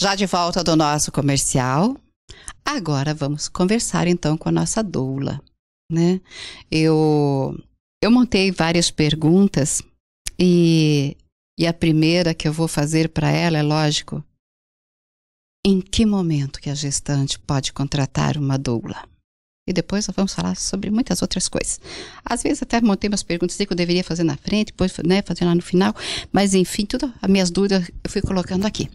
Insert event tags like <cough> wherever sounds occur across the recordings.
Já de volta do nosso comercial, agora vamos conversar então com a nossa doula, né? Eu eu montei várias perguntas e e a primeira que eu vou fazer para ela é lógico, em que momento que a gestante pode contratar uma doula? E depois nós vamos falar sobre muitas outras coisas. Às vezes até montei umas perguntas que eu deveria fazer na frente, depois né, fazer lá no final. Mas enfim, todas as minhas dúvidas eu fui colocando aqui.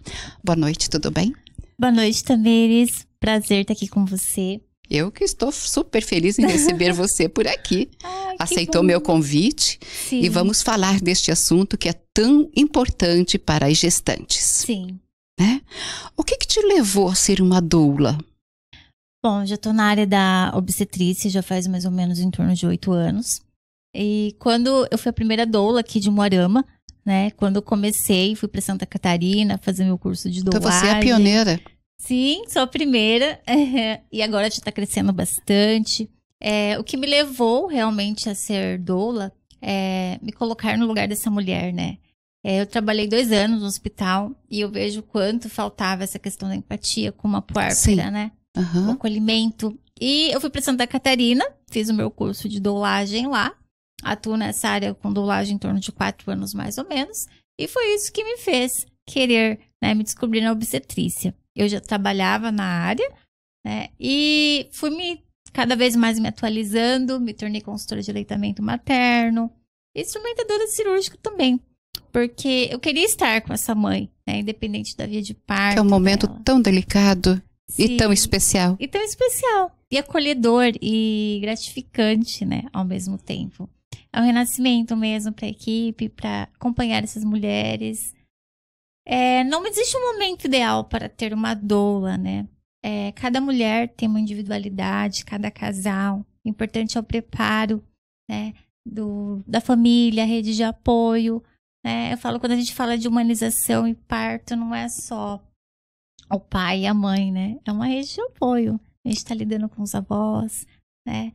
Boa noite, tudo bem? Boa noite, Tamires. Prazer estar aqui com você. Eu que estou super feliz em receber <laughs> você por aqui. Ah, Aceitou meu convite Sim. e vamos falar deste assunto que é tão importante para as gestantes. Sim. Né? O que, que te levou a ser uma doula? Bom, já estou na área da obstetrícia já faz mais ou menos em torno de oito anos. E quando eu fui a primeira doula aqui de Moarama, né? Quando eu comecei, fui para Santa Catarina fazer meu curso de doula. Então você é a pioneira. Sim, sou a primeira. <laughs> e agora já está crescendo bastante. É, o que me levou realmente a ser doula é me colocar no lugar dessa mulher, né? É, eu trabalhei dois anos no hospital e eu vejo quanto faltava essa questão da empatia com uma puérpera, né? uhum. o acolhimento. E eu fui para Santa Catarina, fiz o meu curso de doulagem lá. Atuo nessa área com doulagem em torno de quatro anos, mais ou menos. E foi isso que me fez querer né, me descobrir na obstetrícia. Eu já trabalhava na área, né? E fui me cada vez mais me atualizando, me tornei consultora de leitamento materno, instrumentadora cirúrgica também. Porque eu queria estar com essa mãe, né? Independente da via de parto. é um momento dela. tão delicado. Sim. E tão especial. E tão especial. E acolhedor e gratificante, né? Ao mesmo tempo. É um renascimento mesmo para a equipe, para acompanhar essas mulheres. É, não existe um momento ideal para ter uma doula, né? É, cada mulher tem uma individualidade, cada casal. O importante é o preparo, né? Do, da família, rede de apoio. Né? Eu falo, quando a gente fala de humanização e parto, não é só ao pai e à mãe, né? É uma rede de apoio. A gente está lidando com os avós, né?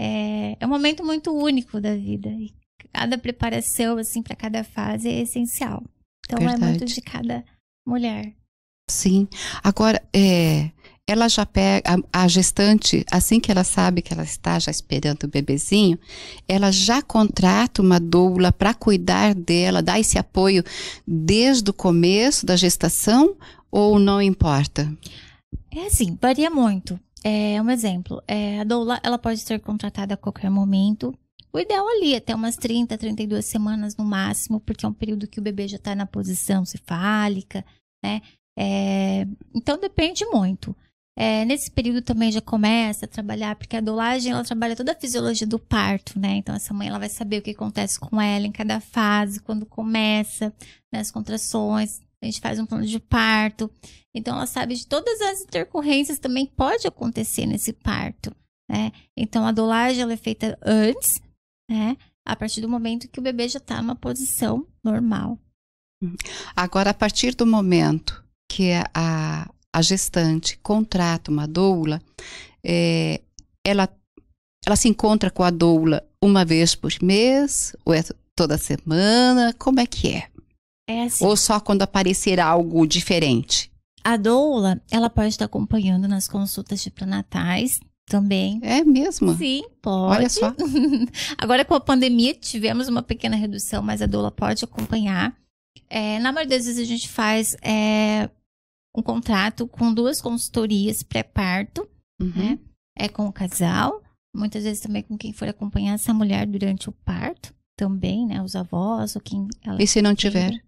É, é um momento muito único da vida. E cada preparação, assim, para cada fase é essencial. Então Verdade. é muito de cada mulher. Sim. Agora, é, ela já pega, a, a, gestante, assim que ela sabe que ela está já esperando o bebezinho, ela já contrata uma doula para cuidar dela, dar esse apoio desde o começo da gestação? ou não importa? É assim, varia muito. É um exemplo. É, a doula, ela pode ser contratada a qualquer momento. O ideal ali até umas 30, 32 semanas no máximo, porque é um período que o bebê já está na posição cefálica, né? É, então depende muito. É, nesse período também já começa a trabalhar, porque a dolagem ela trabalha toda a fisiologia do parto, né? Então essa mãe ela vai saber o que acontece com ela em cada fase, quando começa, nas né, contrações, a gente faz um plano de parto. Então, ela sabe de todas as intercorrências também pode acontecer nesse parto, né? Então, a dolagem ela é feita antes, né? A partir do momento que o bebê já está numa posição normal. Agora, a partir do momento que a, a gestante contrata uma doula, é, ela, ela se encontra com a doula uma vez por mês ou é toda semana? Como é que é? É assim. Ou só quando aparecer algo diferente? A doula, ela pode estar acompanhando nas consultas de pré-natais também. É mesmo? Sim, pode. Olha só. <laughs> Agora com a pandemia tivemos uma pequena redução, mas a doula pode acompanhar. É, na maioria das vezes a gente faz é, um contrato com duas consultorias pré-parto, uhum. né? É com o casal, muitas vezes também com quem for acompanhar essa mulher durante o parto também, né? Os avós, ou quem ela. E se não tiver?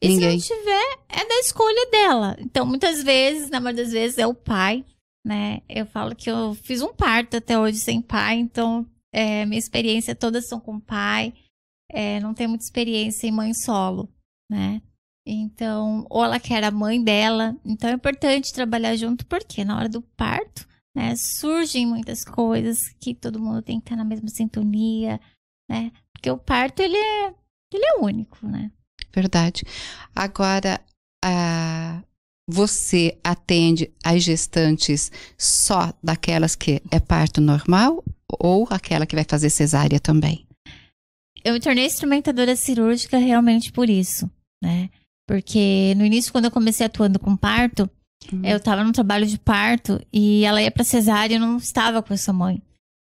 E Ninguém. se não tiver, é da escolha dela. Então, muitas vezes, na maioria das vezes, é o pai, né? Eu falo que eu fiz um parto até hoje sem pai, então é, minha experiência todas são com pai. É, não tem muita experiência em mãe solo, né? Então, ou ela quer a mãe dela. Então é importante trabalhar junto, porque na hora do parto, né, surgem muitas coisas que todo mundo tem que estar na mesma sintonia, né? Porque o parto ele é, ele é único, né? Verdade. Agora, a, você atende as gestantes só daquelas que é parto normal ou aquela que vai fazer cesárea também? Eu me tornei instrumentadora cirúrgica realmente por isso, né? Porque no início, quando eu comecei atuando com parto, uhum. eu estava no trabalho de parto e ela ia para cesárea e eu não estava com essa mãe.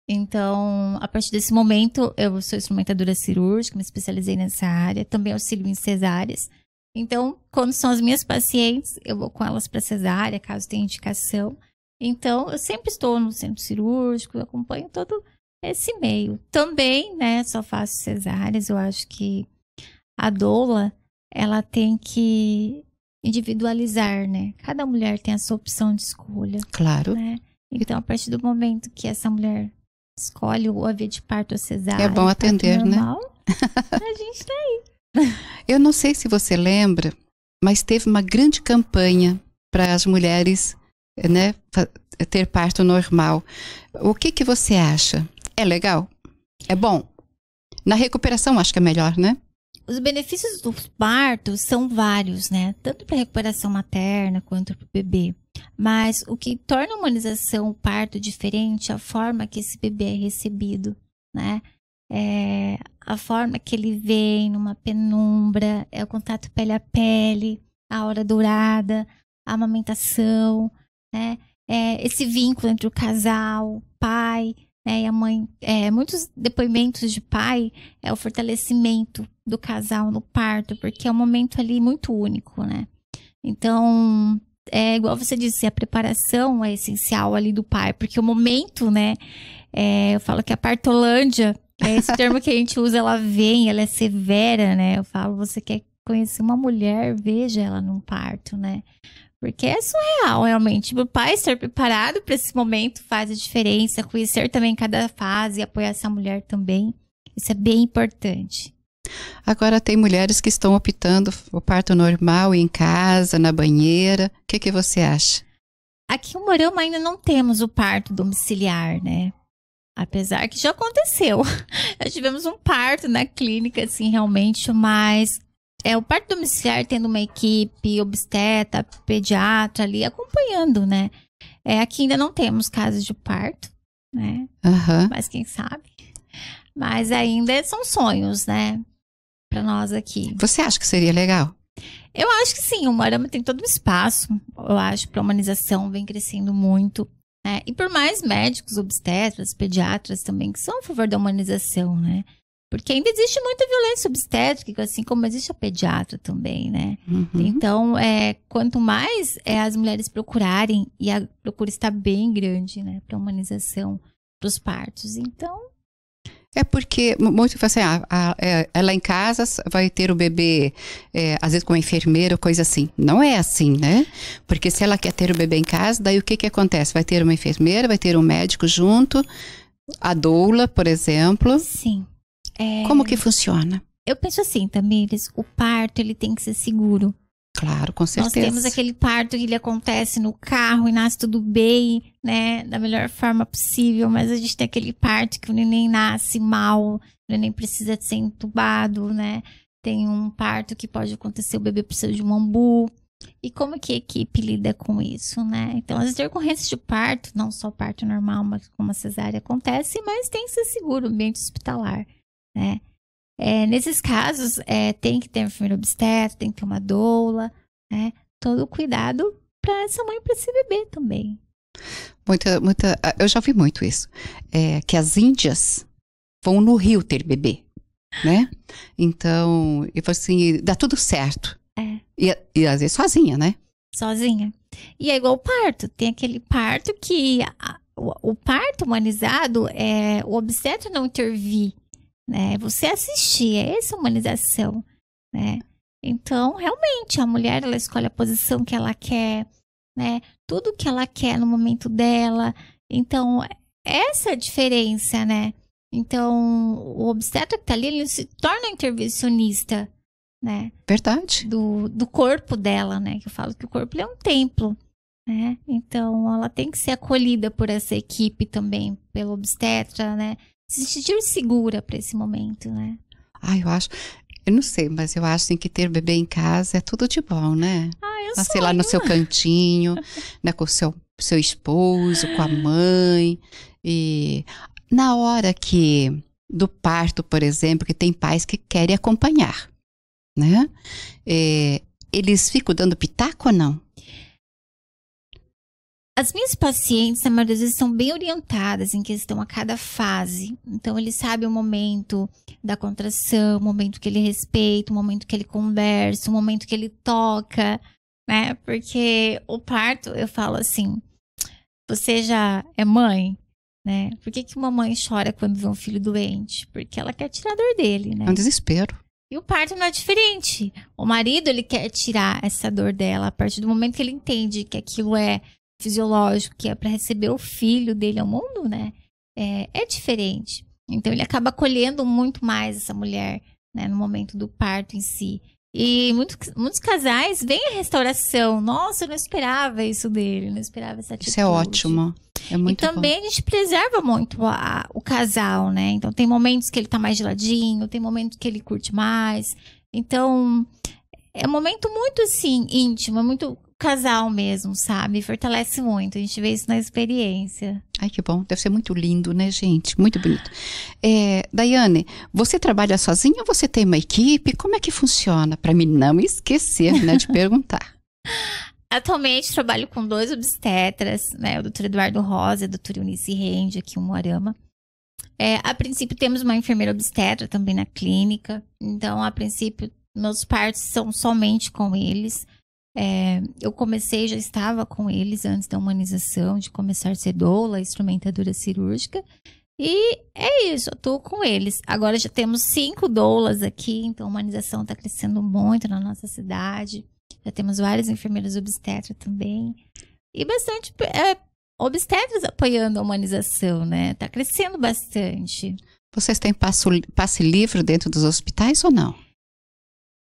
Então, a partir desse momento, eu sou instrumentadora cirúrgica, me especializei nessa área, também auxilio em cesáreas. Então, quando são as minhas pacientes, eu vou com elas para cesárea, caso tenha indicação. Então, eu sempre estou no centro cirúrgico, eu acompanho todo esse meio. Também, né, só faço cesáreas, eu acho que a doula, ela tem que individualizar, né? Cada mulher tem a sua opção de escolha. Claro. Né? Então, a partir do momento que essa mulher escolhe a via de parto ou cesárea. É bom atender, né? normal, <laughs> a gente tá aí. Eu não sei se você lembra, mas teve uma grande campanha para as mulheres, né, ter parto normal. O que que você acha? É legal? É bom? Na recuperação, acho que é melhor, né? Os benefícios dos partos são vários, né? Tanto para a recuperação materna quanto para o bebê. Mas o que torna a humanização o parto diferente é a forma que esse bebê é recebido, né? É a forma que ele vem numa penumbra, é o contato pele a pele, a hora dourada, a amamentação, né? É esse vínculo entre o casal, o pai, né? e a mãe. É, muitos depoimentos de pai é o fortalecimento do casal no parto, porque é um momento ali muito único, né? Então, é igual você disse, a preparação é essencial ali do pai, porque o momento, né? É, eu falo que a partolândia, é esse <laughs> termo que a gente usa, ela vem, ela é severa, né? Eu falo, você quer conhecer uma mulher, veja ela num parto, né? Porque é surreal, realmente. O pai estar preparado para esse momento faz a diferença. Conhecer também cada fase, apoiar essa mulher também. Isso é bem importante. Agora tem mulheres que estão optando o parto normal em casa, na banheira. O que, que você acha? Aqui em Morama ainda não temos o parto domiciliar, né? Apesar que já aconteceu. <laughs> Já tivemos um parto na clínica, assim, realmente, mas é o parto domiciliar tendo uma equipe obstetra, pediatra ali acompanhando, né? É, aqui ainda não temos casos de parto, né? Uhum. Mas quem sabe? Mas ainda são sonhos, né? para nós aqui. Você acha que seria legal? Eu acho que sim, o Moarama tem todo um espaço, eu acho, para humanização, vem crescendo muito. Né? E por mais médicos, obstetras, pediatras também, que são a favor da humanização, né? Porque ainda existe muita violência obstétrica, assim como existe a pediatra também, né? Uhum. Então, é, quanto mais é, as mulheres procurarem, e a procura está bem grande, né, para humanização dos partos. Então, é porque muito tipo assim, ah, a, a, é, em casa vai ter o bebê, é, às vezes com enfermeira, coisa assim. Não é assim, né? Porque se ela quer ter o bebê em casa, daí o que, que acontece? Vai ter uma enfermeira, vai ter um médico junto, a doula, por exemplo. Sim. É... Como que funciona? Eu penso assim, Tamires, o parto ele tem que ser seguro. Claro, com certeza. Nós temos aquele parto que ele acontece no carro e nasce tudo bem, né? Da melhor forma possível, mas a gente tem aquele parto que o neném nasce mal, o neném precisa ser entubado, né? Tem um parto que pode acontecer, o bebê precisa de um ambu. E como que a equipe lida com isso, né? Então, as intercorrências de parto, não só parto normal, mas como a cesárea acontece, mas tem que ser seguro, ambiente hospitalar, né? É, nesses casos, é, tem que ter uma família obstétrica, tem que ter uma doula, né? Todo o cuidado para essa mãe para esse bebê também. Muita, muita, ah, eu já vi muito isso. É, que as índias vão no rio ter bebê, né? Então, e assim, dá tudo certo. É. E, e às vezes sozinha, né? Sozinha. E é igual o parto. Tem aquele parto que a, o, o, parto humanizado é o obstetra não intervir né? Você assistir, é essa humanização, né? Então, realmente, a mulher ela escolhe a posição que ela quer, né? Tudo que ela quer no momento dela. Então, essa é a diferença, né? Então, o obstetra que tá ali, ele se torna intervencionista, né? Verdade. Do, do corpo dela, né? Que eu falo que o corpo é um templo, né? Então, ela tem que ser acolhida por essa equipe também, pelo obstetra, né? se sentir segura para esse momento, né? Ah, eu acho. Eu não sei, mas eu acho assim, que ter bebê em casa é tudo de bom, né? Ah, eu Nascer lá no seu cantinho, né, com o seu, seu esposo, com a mãe. E na hora que do parto, por exemplo, que tem pais que querem acompanhar, né? É, eles ficam dando pitaco ou não? As minhas pacientes, a maioria das vezes, são bem orientadas em questão a cada fase. Então, ele sabe o momento da contração, o momento que ele respeita, o momento que ele conversa, o momento que ele toca, né? Porque o parto, eu falo assim, você já é mãe? Né? Por que, que uma mãe chora quando vê um filho doente? Porque ela quer tirar a dor dele, né? É um desespero. E o parto não é diferente. O marido, ele quer tirar essa dor dela a partir do momento que ele entende que aquilo é fisiológico que é para receber o filho dele ao mundo, né? É, é, diferente. Então ele acaba acolhendo muito mais essa mulher, né, no momento do parto em si. E muitos, muitos casais veem a restauração. Nossa, eu não esperava isso dele, não esperava essa atitude. Isso é ótimo. É muito e também bom. a gente preserva muito a, o casal, né? Então tem momentos que ele tá mais geladinho, tem momentos que ele curte mais. Então, é um momento muito assim íntimo, é muito casal mesmo, sabe? Fortalece muito. A gente vê isso na experiência. Ai, que bom. Deve ser muito lindo, né, gente? Muito bonito. É, Daiane, você trabalha sozinha ou você tem uma equipe? Como é que funciona? Para mim não esquecer, né, de <laughs> perguntar. Atualmente trabalho com dois obstetras, né? O doutor Eduardo Rosa e a doutora Eunice Rende, aqui em Moarama. É, a princípio temos uma enfermeira obstetra também na clínica. Então, a princípio, meus partos são somente com eles. É, eu comecei, já estava com eles antes da humanização, de começar a ser doula, instrumentadora cirúrgica. E é isso, eu tô com eles. Agora já temos cinco doulas aqui, então a humanização está crescendo muito na nossa cidade. Já temos várias enfermeiras obstetras também. E bastante é, obstetras apoiando a humanização, né? Está crescendo bastante. Vocês têm passo, passe livre dentro dos hospitais ou não?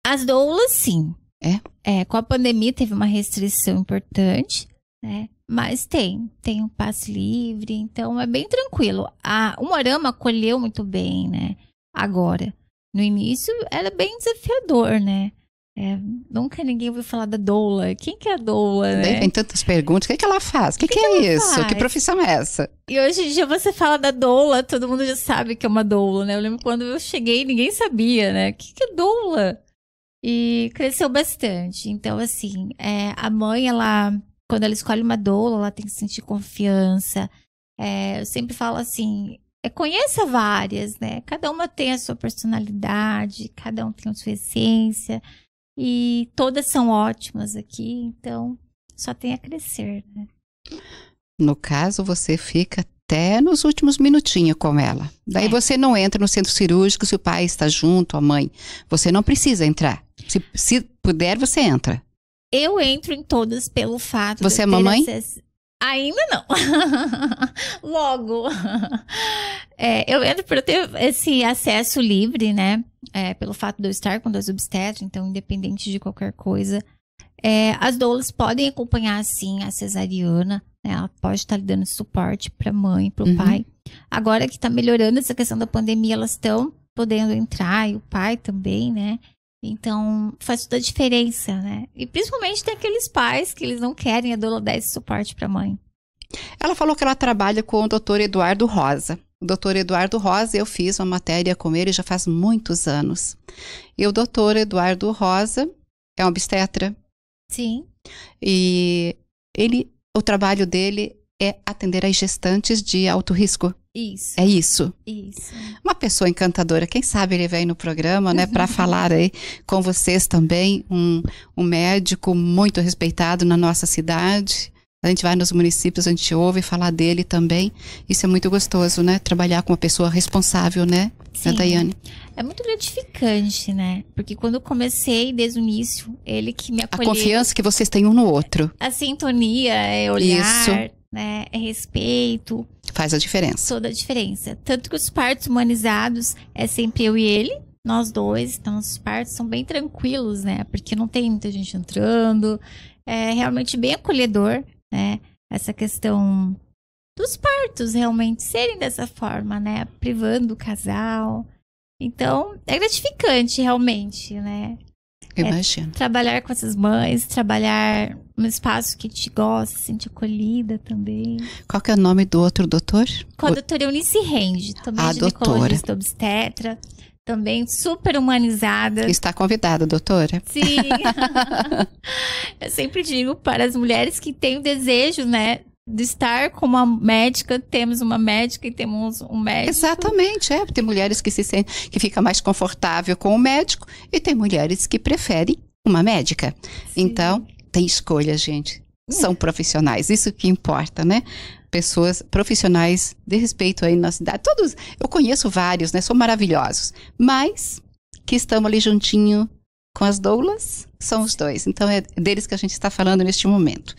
As doulas, sim. É? É, com a pandemia teve uma restrição importante, né? Mas tem, tem um passe livre, então é bem tranquilo. A, o Morama acolheu muito bem, né? Agora. No início era bem desafiador, né? É, nunca ninguém ouviu falar da doula. Quem que é a doula, né? Tem tantas perguntas. O que, é que ela faz? O que, que, que, que é isso? Faz? Que profissão é essa? E hoje em dia você fala da doula, todo mundo já sabe que é uma doula, né? Eu lembro quando eu cheguei, ninguém sabia, né? O que, que é doula? E cresceu bastante. Então, assim, é, a mãe, ela, quando ela escolhe uma doula, ela tem que sentir confiança. É, eu sempre falo assim, é, conheça várias, né? Cada uma tem a sua personalidade, cada um tem a sua essência. E todas são ótimas aqui, então só tem a crescer, né? No caso, você fica até nos últimos minutinhos com ela. Daí é. você não entra no centro cirúrgico se o pai está junto, a mãe. Você não precisa entrar. Se, se puder, você entra. Eu entro em todas pelo fato. Você é mamãe? Ainda não. <laughs> Logo. É, eu entro para ter esse acesso livre, né? É, pelo fato de eu estar com dois obstetras, então, independente de qualquer coisa. É, as doulas podem acompanhar, sim, a cesariana ela pode estar lhe dando suporte para a mãe, para o uhum. pai. Agora que está melhorando essa questão da pandemia, elas estão podendo entrar, e o pai também, né? Então, faz toda a diferença, né? E principalmente tem aqueles pais que eles não querem a dar esse suporte para a mãe. Ela falou que ela trabalha com o Dr. Eduardo Rosa. O Dr. Eduardo Rosa, eu fiz uma matéria com ele já faz muitos anos. E o Dr. Eduardo Rosa é um obstetra. Sim. E ele o trabalho dele é atender as gestantes de alto risco. Isso. É isso. Isso. Uma pessoa encantadora. Quem sabe ele vem no programa, né, para <laughs> falar aí com vocês também. Um, um médico muito respeitado na nossa cidade a gente vai nos municípios, a gente ouve falar dele também. Isso é muito gostoso, né? Trabalhar com uma pessoa responsável, né? né Sim. Daiane. É muito gratificante, né? Porque quando eu comecei, desde o início, ele que me acolheu. A confiança que vocês têm um no outro. A sintonia, é olhar, Isso. né? É respeito. Faz a diferença. Toda a diferença. Tanto que os partos humanizados é sempre eu e ele, nós dois, então os partos são bem tranquilos, né? Porque não tem muita gente entrando, é realmente bem acolhedor né? Essa questão dos partos realmente serem dessa forma, né? Privando o casal. Então, é gratificante realmente, né? é imagino. trabalhar com essas mães, trabalhar num espaço que te gosta, se sente acolhida também. Qual que é o nome do outro doutor? Com a doutora Eunice Range, também a ginecologista doutora. obstetra também super humanizada. Está convidada, doutora. Sim. <laughs> <laughs> eu sempre digo para as mulheres que têm o desejo, né, de estar com uma médica, temos uma médica e temos um médico. Exatamente, é. Tem mulheres que se sentem, que fica mais confortável com o médico e tem mulheres que preferem uma médica. Sim. Então, tem escolha, gente são profissionais, isso que importa, né? Pessoas profissionais de respeito aí na cidade. Todos, eu conheço vários, né? São maravilhosos. Mas que estamos ali juntinho com as doulas, são os dois. Então é deles que a gente está falando neste momento.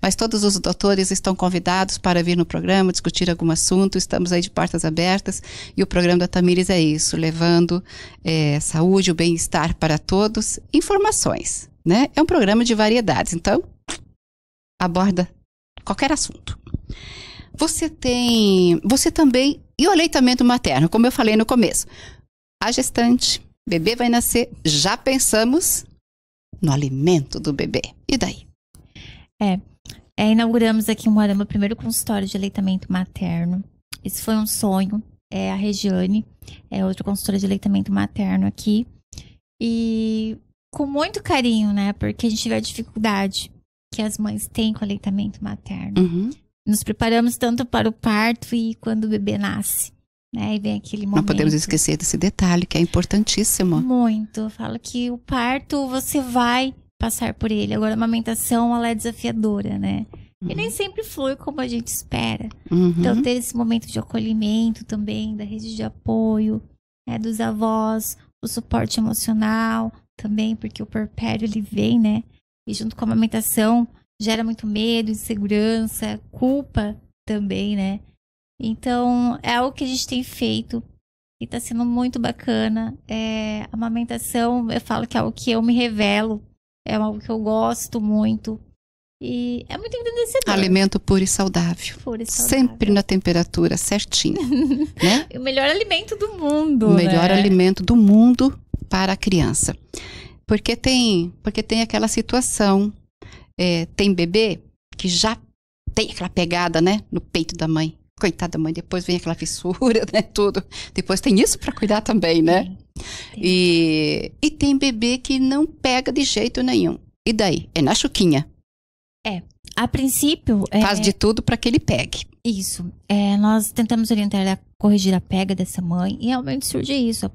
Mas todos os doutores estão convidados para vir no programa, discutir algum assunto, estamos aí de portas abertas e o programa da Tamires é isso, levando é, saúde, o bem-estar para todos, informações, né? É um programa de variedades, então aborda qualquer assunto. Você tem, você também, e o aleitamento materno, como eu falei no começo. A gestante, bebê vai nascer, já pensamos no alimento do bebê. E daí? É, é inauguramos aqui em Moarama o primeiro consultório de aleitamento materno. Isso foi um sonho. É a Regiane, é outra consultora de aleitamento materno aqui. E com muito carinho, né? Porque a gente tiver dificuldade que as mães têm com o aleitamento materno. Uhum. Nos preparamos tanto para o parto e quando o bebê nasce. Né? E vem aquele momento. Não podemos esquecer desse detalhe, que é importantíssimo. Muito. Eu falo que o parto, você vai passar por ele. Agora, a amamentação, ela é desafiadora, né? Uhum. E nem uhum. sempre flui como a gente espera. Uhum. Então, ter esse momento de acolhimento também, da rede de apoio, né, dos avós, o suporte emocional também, porque o porpério, ele vem, né? E junto com a amamentação gera muito medo, insegurança, culpa também, né? Então, é algo que a gente tem feito e tá sendo muito bacana. É, a amamentação, eu falo que é algo que eu me revelo, é algo que eu gosto muito. E é muito engrandecedor. Alimento puro e saudável. Puro e saudável. Sempre na temperatura certinha. <laughs> né? O melhor alimento do mundo. O melhor né? alimento do mundo para a criança. Porque tem, porque tem aquela situação. É, tem bebê que já tem aquela pegada, né? No peito da mãe. Coitada da mãe, depois vem aquela fissura, <laughs> né? Tudo. Depois tem isso para cuidar também, né? E, e tem bebê que não pega de jeito nenhum. E daí? É na chuquinha. É. A princípio. É Faz é... de tudo para que ele pegue. Isso. É, nós tentamos orientar ela a corrigir a pega dessa mãe e realmente surge isso: a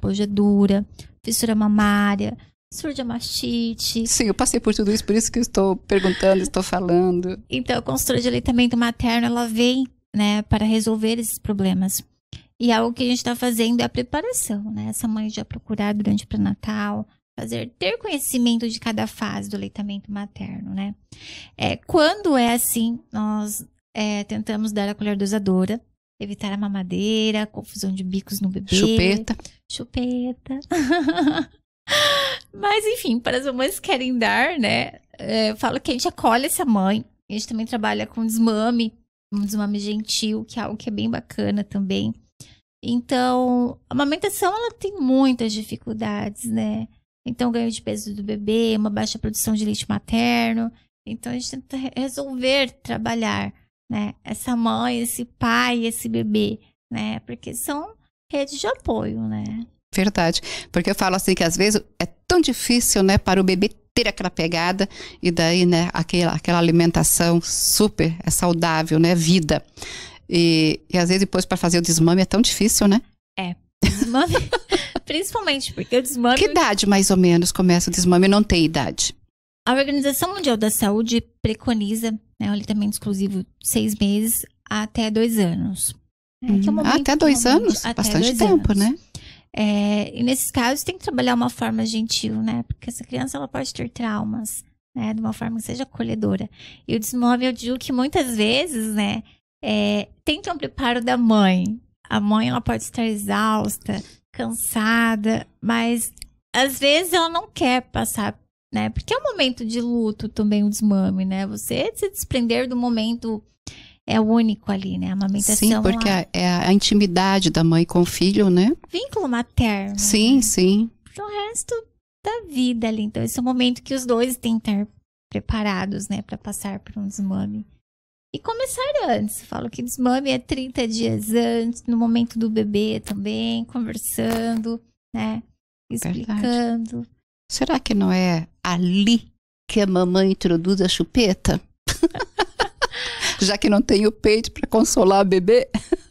fissura mamária, surdiamastite. Sim, eu passei por tudo isso, por isso que eu estou perguntando, estou falando. Então, a consultora de aleitamento materno, ela vem, né, para resolver esses problemas. E algo que a gente está fazendo é a preparação, né? Essa mãe já procurar durante o pré-natal, fazer ter conhecimento de cada fase do leitamento materno, né? É, quando é assim, nós é, tentamos dar a colher dosadora, evitar a mamadeira, confusão de bicos no bebê. Chupeta. Chupeta. <laughs> Mas enfim, para as mamães que querem dar, né? É, eu falo que a gente acolhe essa mãe. A gente também trabalha com desmame, um desmame gentil, que é algo que é bem bacana também. Então, a amamentação ela tem muitas dificuldades, né? Então, ganho de peso do bebê, uma baixa produção de leite materno. Então, a gente tenta resolver trabalhar, né? Essa mãe, esse pai, esse bebê, né? Porque são redes de apoio, né? Verdade. Porque eu falo assim que às vezes é tão difícil, né, para o bebê ter aquela pegada e daí, né, aquela, aquela alimentação super é saudável, né, vida. E, e às vezes depois para fazer o desmame é tão difícil, né? É. Desmame, <laughs> principalmente porque o desmame. Que idade mais ou menos começa o desmame? Não tem idade. A Organização Mundial da Saúde preconiza né, o alitamento exclusivo seis meses até dois anos. Hum. É é até dois anos? Até Bastante dois tempo, anos. né? É, e nesses casos tem que trabalhar uma forma gentil, né? Porque essa criança ela pode ter traumas, né? De uma forma que seja acolhedora. E o desmame eu digo que muitas vezes, né? É, tenta um preparo da mãe. A mãe ela pode estar exausta, cansada, mas às vezes ela não quer passar, né? Porque é um momento de luto também o desmame, né? Você se desprender do momento é o único ali, né? A amamentação. Sim, porque lá... é, é a intimidade da mãe com o filho, né? Vínculo materno. Sim, né? sim. O resto da vida ali. Então, esse é o momento que os dois têm que estar preparados, né, para passar por um desmame. E começar antes. falo que desmame é 30 dias antes, no momento do bebê também, conversando, né? Explicando. Verdade. Será que não é ali que a mamãe introduz a chupeta? <laughs> já que não tenho o peito para consolar a bebê.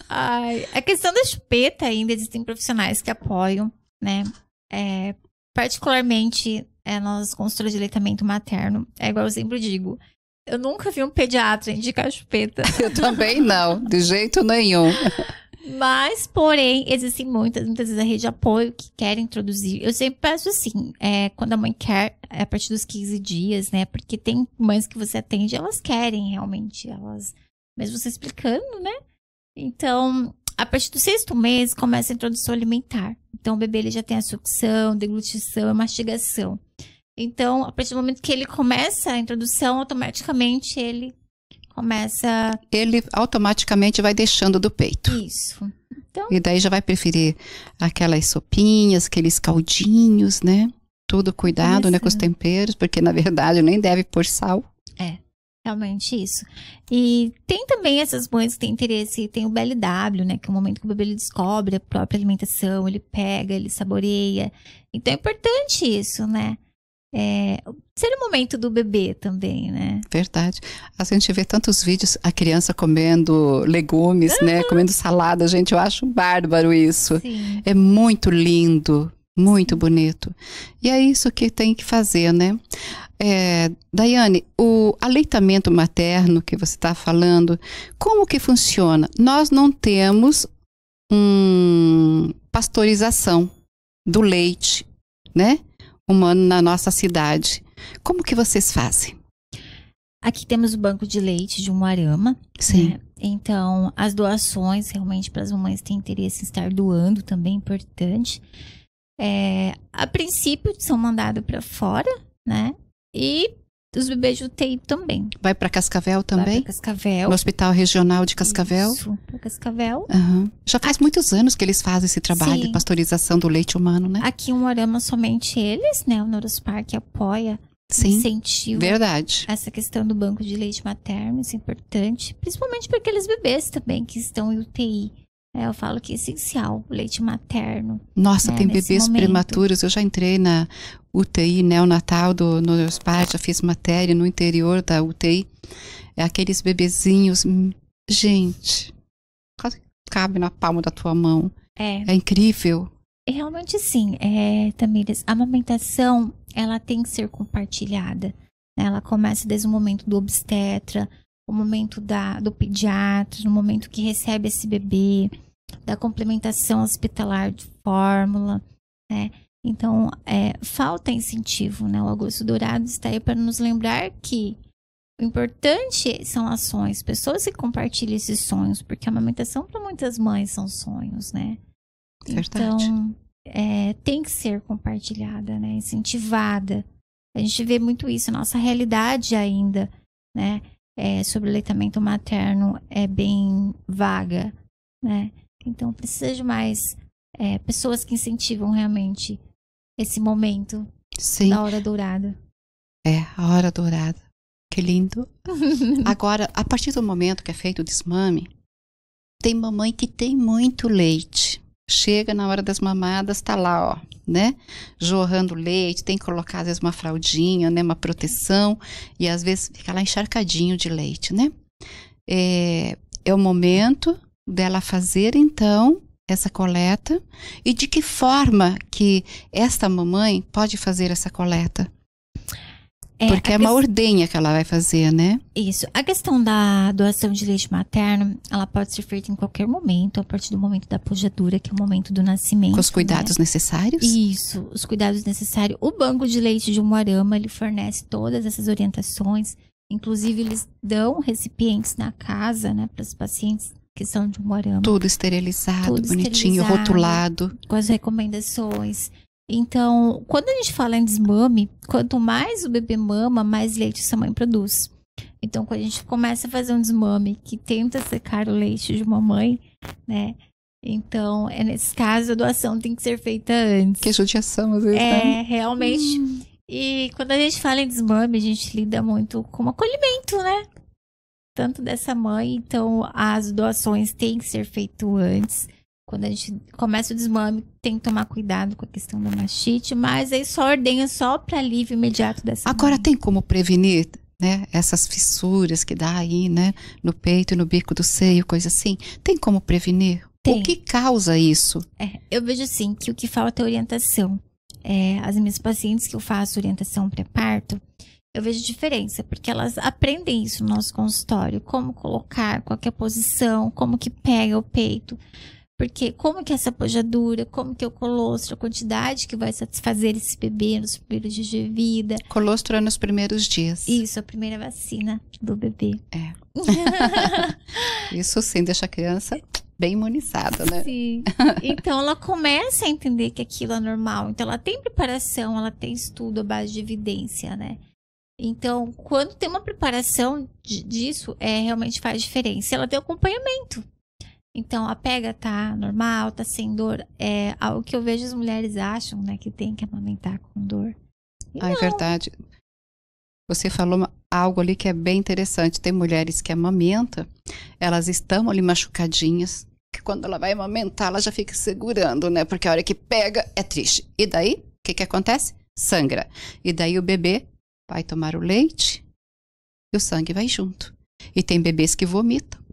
Ai, a é questão da chupeta ainda existem profissionais que apoiam, né? É, particularmente é, nas consultoras de leitamento materno, é igual eu sempre digo. Eu nunca vi um pediatra indicar chupeta. Eu também não, de jeito nenhum. <laughs> Mas, porém, existem muitas, muitas vezes a rede de apoio que quer introduzir. Eu sempre peço assim, é, quando a mãe quer, é a partir dos 15 dias, né? Porque tem mães que você atende, elas querem realmente, elas. Mesmo você explicando, né? Então, a partir do sexto mês, começa a introdução alimentar. Então, o bebê ele já tem a sucção, deglutição, a mastigação. Então, a partir do momento que ele começa a introdução, automaticamente ele começa. Ele automaticamente vai deixando do peito. Isso. Então... E daí já vai preferir aquelas sopinhas, aqueles caldinhos, né? Tudo cuidado, né, com os temperos, porque na verdade nem deve pôr sal. É, realmente isso. E tem também essas mães que têm interesse, tem o BLW, né, que é o momento que o bebê descobre a própria alimentação, ele pega, ele saboreia. Então é importante isso, né? é, ser o momento do bebê também, né? Verdade. A gente vê tantos vídeos, a criança comendo legumes, uhum. né? Comendo salada, gente, eu acho bárbaro isso. Sim. É muito lindo, muito bonito. E é isso que tem que fazer, né? É, Daiane, o aleitamento materno que você está falando, como que funciona? Nós não temos um pasteurização do leite, né? humano na nossa cidade. Como que vocês fazem? Aqui temos o banco de leite de Arama. Sim. Né? Então, as doações, realmente, para as mamães que têm interesse em estar doando também é importante. É, a princípio, são mandados para fora, né? E dos bebês de UTI também. Vai para Cascavel também? Vai pra Cascavel. No Hospital Regional de Cascavel? Isso, pra Cascavel. Uhum. Já faz muitos anos que eles fazem esse trabalho sim. de pasteurização do leite humano, né? Aqui em Umarama somente eles, né? O Norospark apoia Sim, Verdade. Essa questão do banco de leite materno, isso é importante, principalmente para aqueles bebês também que estão em UTI. É, eu falo que é essencial o leite materno. Nossa, né, tem bebês momento. prematuros. Eu já entrei na UTI neonatal do meus já fiz matéria no interior da UTI. É aqueles bebezinhos, hum, gente, quase cabe na palma da tua mão. É. É incrível. Realmente sim, é, Tamires, a amamentação, ela tem que ser compartilhada. Né? Ela começa desde o momento do obstetra, o momento da, do pediatra, no momento que recebe esse bebê, da complementação hospitalar de fórmula, né? Então, é, falta incentivo, né? O Agosto Dourado está aí para nos lembrar que o importante são ações, pessoas que compartilham esses sonhos, porque a amamentação para muitas mães são sonhos, né? Verdade. Então, é, tem que ser compartilhada, né? Incentivada. A gente vê muito isso, nossa realidade ainda, né? é, sobre leitamento materno é bem vaga, né? Então precisa de mais é, pessoas que incentivam realmente esse momento Sim. da hora dourada. É, a hora dourada. Que lindo. <laughs> Agora, a partir do momento que é feito o desmame, tem mamãe que tem muito leite. Chega na hora das mamadas, tá lá, ó, né? Jorrando leite, tem que colocar às vezes uma fraldinha, né? Uma proteção e às vezes fica lá encharcadinho de leite, né? É, é o momento dela fazer então essa coleta e de que forma que esta mamãe pode fazer essa coleta. É, Porque é uma que... ordenha que ela vai fazer, né? Isso. A questão da doação de leite materno, ela pode ser feita em qualquer momento, a partir do momento da pujadura, que é o momento do nascimento. Com os cuidados né? necessários? Isso, os cuidados necessários. O banco de leite de Umuarama, ele fornece todas essas orientações. Inclusive, eles dão recipientes na casa, né, para os pacientes que são de Umuarama. Tudo esterilizado, Tudo bonitinho, esterilizado, rotulado. Com as recomendações. Então, quando a gente fala em desmame, quanto mais o bebê mama, mais leite sua mãe produz. Então, quando a gente começa a fazer um desmame que tenta secar o leite de uma mãe, né? Então, é nesse caso, a doação tem que ser feita antes. Que judiação, às vezes, né? É, né? realmente. Hum. E quando a gente fala em desmame, a gente lida muito com acolhimento, né? Tanto dessa mãe, então as doações têm que ser feitas antes. Quando a gente começa o desmame, tem que tomar cuidado com a questão da mastite, mas aí só ordenha só para alívio imediato dessa. Agora mãe. tem como prevenir, né? Essas fissuras que dá aí, né? No peito, no bico do seio, coisa assim. Tem como prevenir? Tem. O que causa isso? É, eu vejo assim que o que falta é orientação. É, as minhas pacientes que eu faço orientação pré-parto, eu vejo diferença, porque elas aprendem isso no nosso consultório, como colocar, qual é a posição, como que pega o peito. Porque como que essa pojadura, como que é o colostro, a quantidade que vai satisfazer esse bebê nos primeiros dias de vida. Colostro é nos primeiros dias. Isso, a primeira vacina do bebê. É. <laughs> Isso sim, deixa a criança bem imunizada, né? Sim. Então ela começa a entender que aquilo é normal. Então ela tem preparação, ela tem estudo à base de evidência, né? Então, quando tem uma preparação disso, é, realmente faz diferença. Ela tem acompanhamento. Então, a pega tá normal, tá sem dor. É algo que eu vejo as mulheres acham, né? Que tem que amamentar com dor. ah, é verdade. Você falou algo ali que é bem interessante. Tem mulheres que amamentam, elas estão ali machucadinhas, que quando ela vai amamentar, ela já fica segurando, né? Porque a hora que pega é triste. E daí, o que, que acontece? Sangra. E daí o bebê vai tomar o leite e o sangue vai junto. E tem bebês que vomitam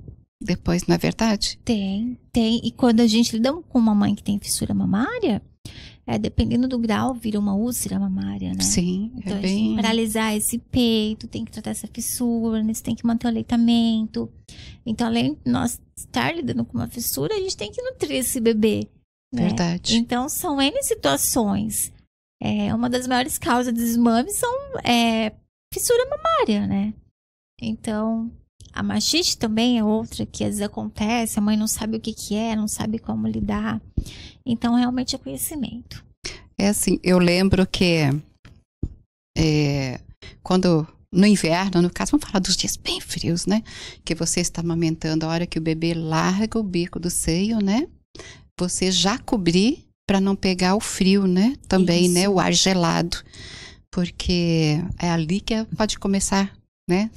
depois, não é verdade? Tem, tem. E quando a gente lida com uma mãe que tem fissura mamária, é, dependendo do grau, vira uma úlcera mamária, né? Sim, é então, é bem... tem que paralisar esse peito, tem que tratar essa fissura, né? Você tem que manter o aleitamento. Então, além de nós estar lidando com uma fissura, a gente tem que nutrir esse bebê. Né? Verdade. Então, são N situações. É, uma das maiores causas de desmame são é, fissura mamária, né? Então, a machite também é outra que às vezes acontece, a mãe não sabe o que, que é, não sabe como lidar. Então, realmente é conhecimento. É assim, eu lembro que é, quando no inverno, no caso, vamos falar dos dias bem frios, né? Que você está amamentando a hora que o bebê larga o bico do seio, né? Você já cobrir para não pegar o frio, né? Também, né? Isso. né? O ar gelado. Porque é ali que é, pode começar, né?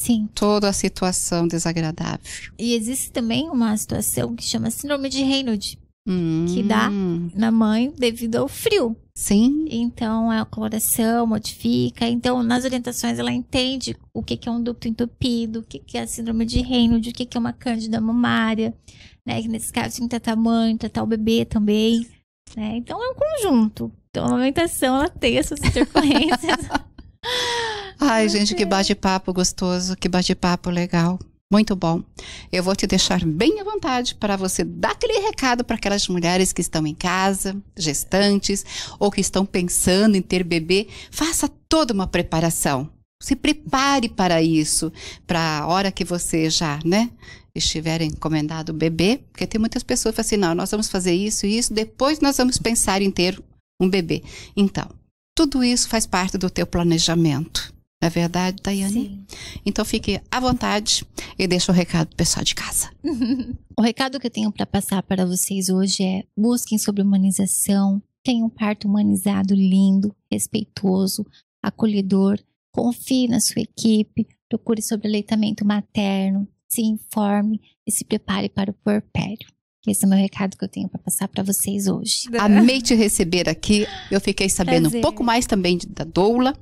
Sim. Toda a situação desagradável. E existe também uma situação que chama síndrome de Reynolds. Hum. Que dá hum. na mãe devido ao frio. Sim. Então, é a coloração modifica. Então, nas orientações, ela entende o que é um ducto entupido, o que é a síndrome de Reynolds, o que é uma cândida mamária, né? Que nesse caso tem que tratar a mãe, tratar o bebê também, né? Então, é um conjunto. Então, a amamentação, ela tem essas <laughs> intercorrências. <laughs> Ai, gente, que bate-papo gostoso, que bate-papo legal. Muito bom. Eu vou te deixar bem à vontade para você dar aquele recado para aquelas mulheres que estão em casa, gestantes, ou que estão pensando em ter bebê. Faça toda uma preparação. Se prepare para isso, para a hora que você já, né, estiver encomendado o bebê, porque tem muitas pessoas que falam assim, não, nós vamos fazer isso e isso, depois nós vamos pensar em ter um bebê. Então, tudo isso faz parte do teu planejamento. Não é verdade, Dayane. Sim. Então fique à vontade e deixa o recado pro pessoal de casa. <laughs> o recado que eu tenho para passar para vocês hoje é: busquem sobre humanização, tenham um parto humanizado lindo, respeitoso, acolhedor, confie na sua equipe, procure sobre aleitamento materno, se informe e se prepare para o porpério. Esse é o meu recado que eu tenho para passar para vocês hoje. <laughs> Amei te receber aqui. Eu fiquei sabendo Prazer. um pouco mais também da doula.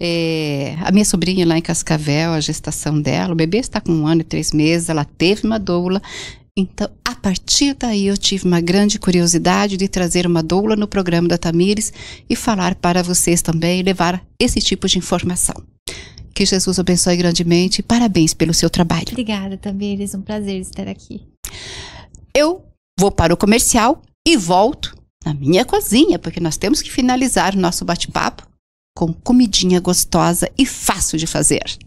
É, a minha sobrinha lá em Cascavel, a gestação dela, o bebê está com um ano e três meses, ela teve uma doula. Então, a partir daí, eu tive uma grande curiosidade de trazer uma doula no programa da Tamires e falar para vocês também, levar esse tipo de informação. Que Jesus abençoe grandemente. Parabéns pelo seu trabalho. Obrigada, Tamires. Um prazer estar aqui. Eu vou para o comercial e volto na minha cozinha, porque nós temos que finalizar o nosso bate-papo com comidinha gostosa e fácil de fazer.